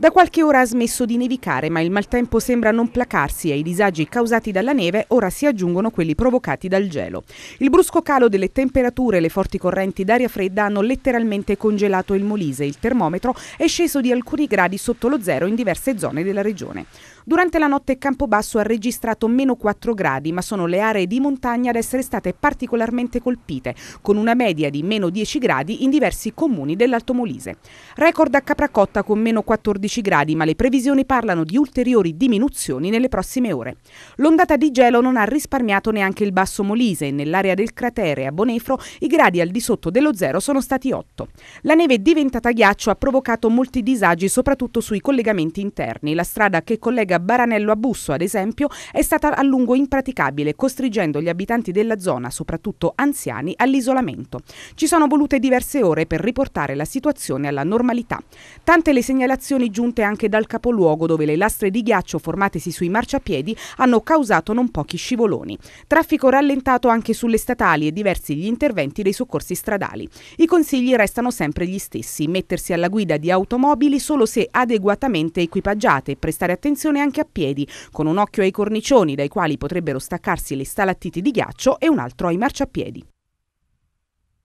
Da qualche ora ha smesso di nevicare, ma il maltempo sembra non placarsi e ai disagi causati dalla neve ora si aggiungono quelli provocati dal gelo. Il brusco calo delle temperature e le forti correnti d'aria fredda hanno letteralmente congelato il Molise. Il termometro è sceso di alcuni gradi sotto lo zero in diverse zone della regione. Durante la notte Campobasso ha registrato meno 4 gradi, ma sono le aree di montagna ad essere state particolarmente colpite, con una media di meno 10 gradi in diversi comuni dell'Alto Molise. Record a Capracotta con meno 14 12 gradi, ma le previsioni parlano di ulteriori diminuzioni nelle prossime ore. L'ondata di gelo non ha risparmiato neanche il Basso Molise e nell'area del cratere a Bonefro i gradi al di sotto dello zero sono stati 8. La neve diventata ghiaccio ha provocato molti disagi soprattutto sui collegamenti interni. La strada che collega Baranello a Busso, ad esempio, è stata a lungo impraticabile, costringendo gli abitanti della zona, soprattutto anziani, all'isolamento. Ci sono volute diverse ore per riportare la situazione alla normalità. Tante le segnalazioni giuste raggiunte anche dal capoluogo dove le lastre di ghiaccio formatesi sui marciapiedi hanno causato non pochi scivoloni. Traffico rallentato anche sulle statali e diversi gli interventi dei soccorsi stradali. I consigli restano sempre gli stessi, mettersi alla guida di automobili solo se adeguatamente equipaggiate e prestare attenzione anche a piedi, con un occhio ai cornicioni dai quali potrebbero staccarsi le stalattiti di ghiaccio e un altro ai marciapiedi.